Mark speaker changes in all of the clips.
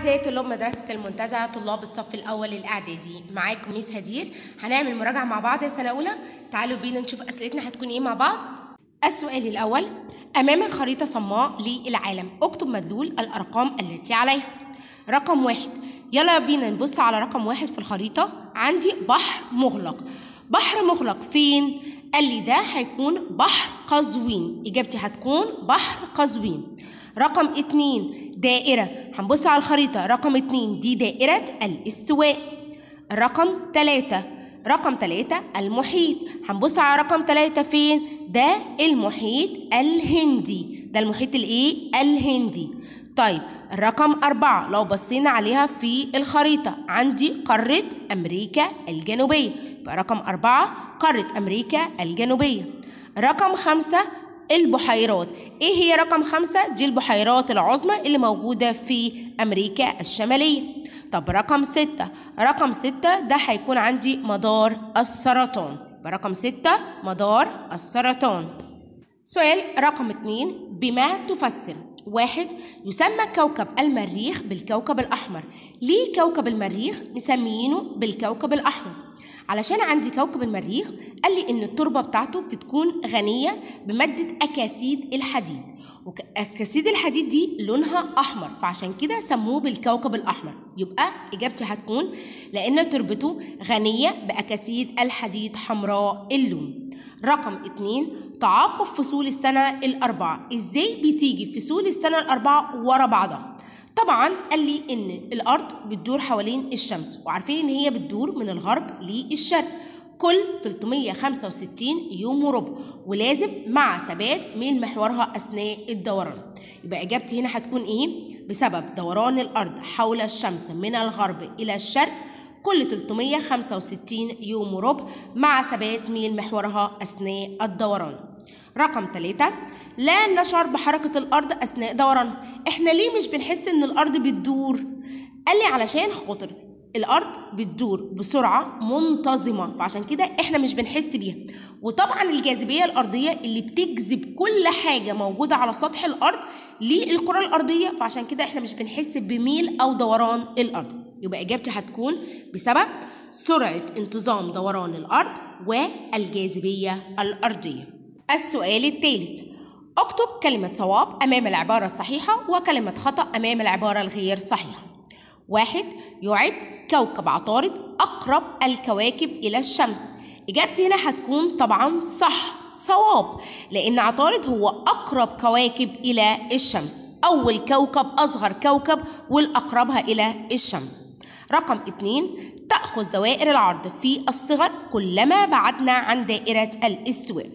Speaker 1: أعزائي طلاب مدرسة المنتزه طلاب الصف الأول الإعدادي معاكم ميس هدير هنعمل مراجعة مع بعض يا سنة أولى تعالوا بينا نشوف أسئلتنا هتكون إيه مع بعض السؤال الأول أمامك خريطة صماء للعالم اكتب مدلول الأرقام التي عليها رقم واحد يلا بينا نبص على رقم واحد في الخريطة عندي بحر مغلق بحر مغلق فين؟ قال لي ده هيكون بحر قزوين إجابتي هتكون بحر قزوين رقم اتنين دائرة هنبص على الخريطة رقم اتنين دي دائرة الاستواء رقم تلاتة رقم تلاتة المحيط هنبص على رقم تلاتة فين ده المحيط الهندي ده المحيط الايه الهندي طيب رقم أربعة لو بصينا عليها في الخريطة عندي قارة أمريكا الجنوبية رقم أربعة قارة أمريكا الجنوبية رقم خمسة البحيرات ايه هي رقم خمسة دي البحيرات العظمى اللي موجودة في امريكا الشمالية طب رقم ستة رقم ستة ده هيكون عندي مدار السرطان برقم ستة مدار السرطان سؤال رقم اتنين بما تفسر واحد يسمى كوكب المريخ بالكوكب الأحمر ليه كوكب المريخ مسمينه بالكوكب الأحمر علشان عندي كوكب المريخ قال لي ان التربه بتاعته بتكون غنيه بماده اكاسيد الحديد واكاسيد الحديد دي لونها احمر فعشان كده سموه بالكوكب الاحمر يبقى اجابتي هتكون لان تربته غنيه باكاسيد الحديد حمراء اللون رقم اتنين تعاقب فصول السنه الاربعه ازاي بتيجي فصول السنه الاربعه ورا بعضها طبعا قال لي ان الارض بتدور حوالين الشمس وعارفين ان هي بتدور من الغرب للشرق كل 365 يوم وربع ولازم مع ثبات ميل محورها اثناء الدوران يبقى اجابتي هنا هتكون ايه بسبب دوران الارض حول الشمس من الغرب الى الشرق كل 365 يوم وربع مع ثبات ميل محورها اثناء الدوران رقم ثلاثة لا نشعر بحركة الأرض أثناء دورانها إحنا ليه مش بنحس إن الأرض بتدور؟ قال لي علشان خاطر الأرض بتدور بسرعة منتظمة فعشان كده إحنا مش بنحس بيها وطبعا الجاذبية الأرضية اللي بتجذب كل حاجة موجودة على سطح الأرض للكرة الأرضية فعشان كده إحنا مش بنحس بميل أو دوران الأرض يبقى إجابتي هتكون بسبب سرعة انتظام دوران الأرض والجاذبية الأرضية السؤال الثالث اكتب كلمة صواب أمام العبارة الصحيحة وكلمة خطأ أمام العبارة الغير صحيحة واحد يعد كوكب عطارد أقرب الكواكب إلى الشمس إجابتي هنا هتكون طبعا صح صواب لأن عطارد هو أقرب كواكب إلى الشمس أول كوكب أصغر كوكب والأقربها إلى الشمس رقم 2 تأخذ دوائر العرض في الصغر كلما بعدنا عن دائرة الاستواء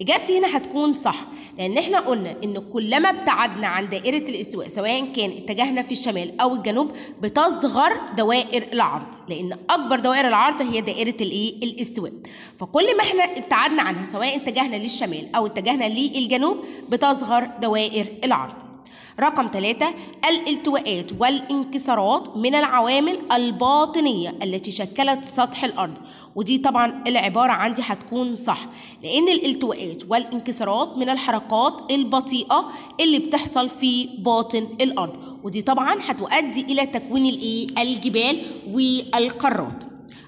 Speaker 1: إجابتي هنا هتكون صح لأن احنا قلنا إن كلما ابتعدنا عن دائرة الاستواء سواء كان اتجهنا في الشمال أو الجنوب بتصغر دوائر العرض لأن أكبر دوائر العرض هي دائرة الإيه الاستواء فكل ما احنا ابتعدنا عنها سواء اتجهنا للشمال أو اتجهنا للجنوب بتصغر دوائر العرض رقم ثلاثة الالتواءات والانكسارات من العوامل الباطنية التي شكلت سطح الأرض ودي طبعا العبارة عندي هتكون صح لأن الالتواءات والانكسارات من الحركات البطيئة اللي بتحصل في باطن الأرض ودي طبعا هتؤدي إلى تكوين الإيه؟ الجبال والقارات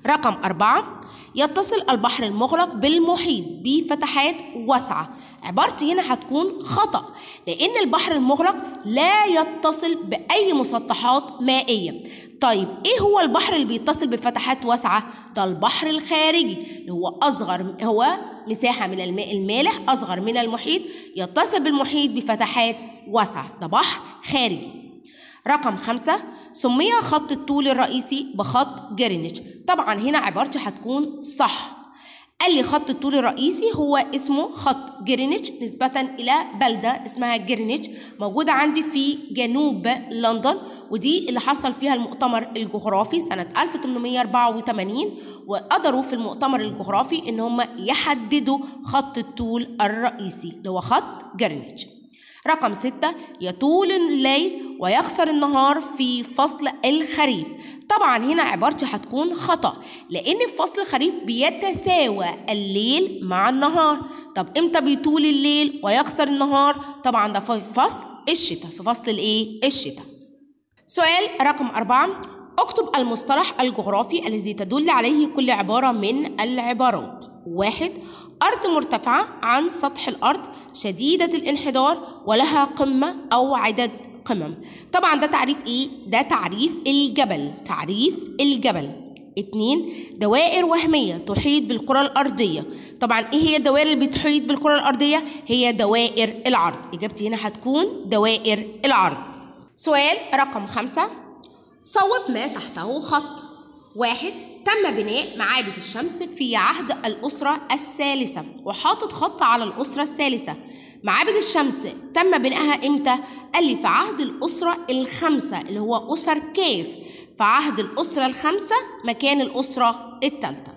Speaker 1: رقم أربعة يتصل البحر المغلق بالمحيط بفتحات واسعة عبارتي هنا هتكون خطأ لأن البحر المغلق لا يتصل بأي مسطحات مائية طيب إيه هو البحر اللي بيتصل بفتحات واسعة؟ ده البحر الخارجي اللي هو أصغر هو مساحة من الماء المالح أصغر من المحيط يتصل بالمحيط بفتحات واسعة ده بحر خارجي رقم خمسة سمي خط الطول الرئيسي بخط جرينتش طبعا هنا عبارتي هتكون صح قال لي خط الطول الرئيسي هو اسمه خط جرينتش نسبة إلى بلدة اسمها جرينتش موجودة عندي في جنوب لندن ودي اللي حصل فيها المؤتمر الجغرافي سنة 1884 وقدروا في المؤتمر الجغرافي إن هم يحددوا خط الطول الرئيسي اللي هو خط جرينتش رقم ستة يطول الليل ويخسر النهار في فصل الخريف طبعا هنا عبارتي هتكون خطأ لأن في فصل الخريف بيتساوى الليل مع النهار طب إمتى بيطول الليل ويخسر النهار طبعا ده في فصل الشتاء في فصل الإيه الشتاء سؤال رقم أربعة اكتب المصطلح الجغرافي الذي تدل عليه كل عبارة من العبارات واحد أرض مرتفعة عن سطح الأرض شديدة الانحدار ولها قمة أو عدد قمم طبعا ده تعريف إيه؟ ده تعريف الجبل تعريف الجبل اتنين دوائر وهمية تحيط بالكرة الأرضية طبعا ايه هي الدوائر اللي بتحيط بالكرة الأرضية؟ هي دوائر العرض إجابتي هنا هتكون دوائر العرض سؤال رقم خمسة صوب ما تحته خط واحد تم بناء معابد الشمس في عهد الأسرة الثالثة وحاطط خط على الأسرة الثالثة معابد الشمس تم بنائها إمتى؟ قال لي في عهد الأسرة الخمسة اللي هو أسر كاف في عهد الأسرة الخمسة مكان الأسرة الثالثة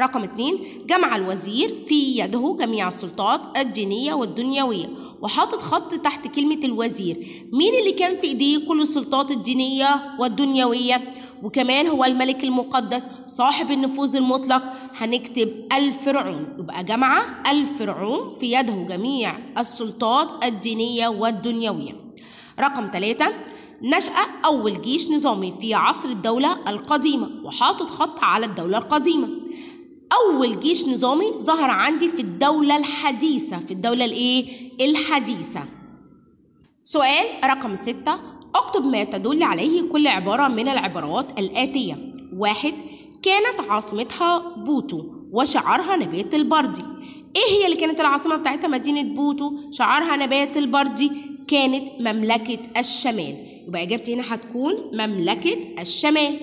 Speaker 1: رقم اتنين جمع الوزير في يده جميع السلطات الدينية والدنيوية وحاطط خط تحت كلمة الوزير مين اللي كان في إيديه كل السلطات الدينية والدنيوية؟ وكمان هو الملك المقدس صاحب النفوذ المطلق هنكتب الفرعون يبقى جمع الفرعون في يده جميع السلطات الدينية والدنيوية رقم ثلاثة نشأ أول جيش نظامي في عصر الدولة القديمة وحاطط خط على الدولة القديمة أول جيش نظامي ظهر عندي في الدولة الحديثة في الدولة الإيه؟ الحديثة سؤال رقم ستة اكتب ما تدل عليه كل عبارة من العبارات الآتية واحد كانت عاصمتها بوتو وشعارها نبات البردي ايه هي اللي كانت العاصمة بتاعتها مدينة بوتو شعارها نبات البردي كانت مملكة الشمال يبقى إجابتي هنا هتكون مملكة الشمال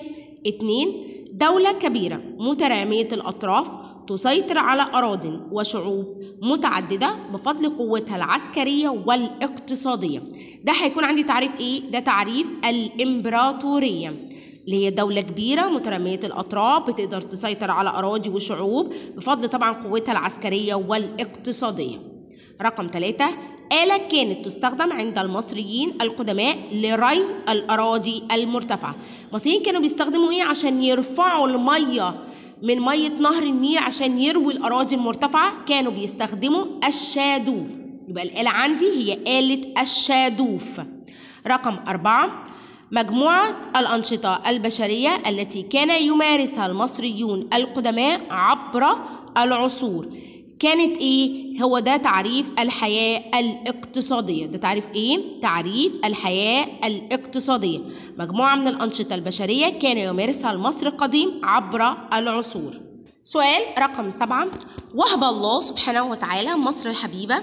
Speaker 1: اتنين دولة كبيرة مترامية الأطراف تسيطر على أراضٍ وشعوب متعددة بفضل قوتها العسكرية والاقتصادية ده هيكون عندي تعريف إيه؟ ده تعريف الإمبراطورية اللي هي دولة كبيرة مترمية الأطراف بتقدر تسيطر على أراضي وشعوب بفضل طبعا قوتها العسكرية والاقتصادية رقم ثلاثة آلة كانت تستخدم عند المصريين القدماء لري الأراضي المرتفعة المصريين كانوا بيستخدموا إيه عشان يرفعوا المياه من مية نهر النيل عشان يروي الأراضي المرتفعة كانوا بيستخدموا الشادوف يبقى الآلة عندي هي آلة الشادوف رقم أربعة مجموعة الأنشطة البشرية التي كان يمارسها المصريون القدماء عبر العصور كانت ايه هو ده تعريف الحياه الاقتصاديه ده تعريف ايه تعريف الحياه الاقتصاديه مجموعه من الانشطه البشريه كان يمارسها المصري القديم عبر العصور سؤال رقم سبعة وهب الله سبحانه وتعالى مصر الحبيبة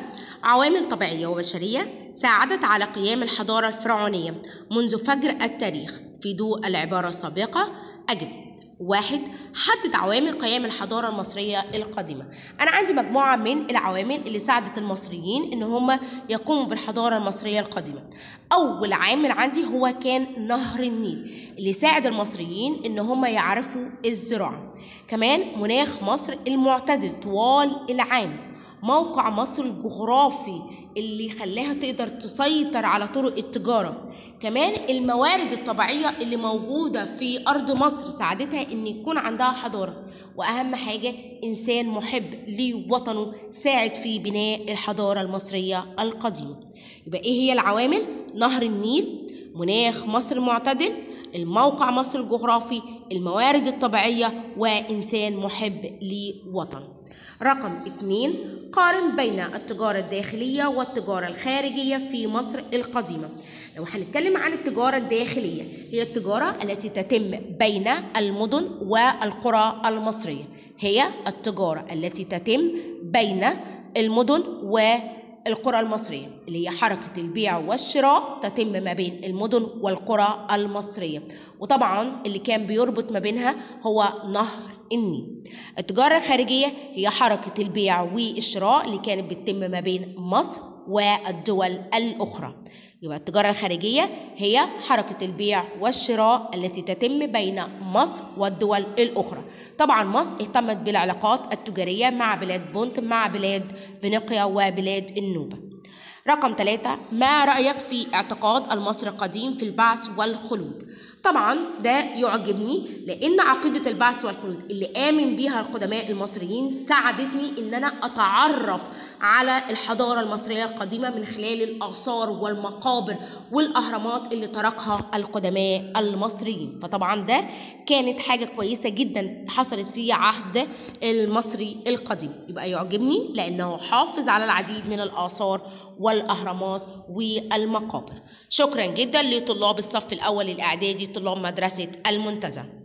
Speaker 1: عوامل طبيعية وبشرية ساعدت على قيام الحضارة الفرعونية منذ فجر التاريخ في ضوء العبارة السابقة أجب واحد حدد عوامل قيام الحضارة المصرية القديمة أنا عندي مجموعة من العوامل اللي ساعدت المصريين إن هم يقوموا بالحضارة المصرية القديمة أول عامل عندي هو كان نهر النيل اللي ساعد المصريين إن هم يعرفوا الزراعة كمان مناخ مصر المعتدل طوال العام موقع مصر الجغرافي اللي خلاها تقدر تسيطر على طرق التجارة كمان الموارد الطبيعية اللي موجودة في أرض مصر ساعدتها إن يكون عندها حضارة وأهم حاجة إنسان محب لوطنه ساعد في بناء الحضارة المصرية القديمة يبقى إيه هي العوامل؟ نهر النيل مناخ مصر المعتدل الموقع مصر الجغرافي الموارد الطبيعية وإنسان محب لوطن رقم اثنين قارن بين التجارة الداخلية والتجارة الخارجية في مصر القديمة لو هنتكلم عن التجارة الداخلية هي التجارة التي تتم بين المدن والقرى المصرية هي التجارة التي تتم بين المدن والقرى القرى المصرية اللي هي حركة البيع والشراء تتم ما بين المدن والقرى المصرية وطبعا اللي كان بيربط ما بينها هو نهر النيل التجارة الخارجية هي حركة البيع والشراء اللي كانت بتتم ما بين مصر والدول الأخرى يبقى التجارة الخارجية هي حركة البيع والشراء التي تتم بين مصر والدول الأخرى طبعا مصر اهتمت بالعلاقات التجارية مع بلاد بونت مع بلاد فينيقيا وبلاد النوبة رقم ثلاثة ما رأيك في اعتقاد المصري القديم في البعث والخلود طبعا ده يعجبني لان عقيده البعث والخلود اللي امن بيها القدماء المصريين ساعدتني ان انا اتعرف على الحضاره المصريه القديمه من خلال الاثار والمقابر والاهرامات اللي تركها القدماء المصريين فطبعا ده كانت حاجه كويسه جدا حصلت في عهد المصري القديم يبقى يعجبني لانه حافظ على العديد من الاثار والاهرامات والمقابر شكرا جدا لطلاب الصف الاول الاعدادي طلاب مدرسة المنتزه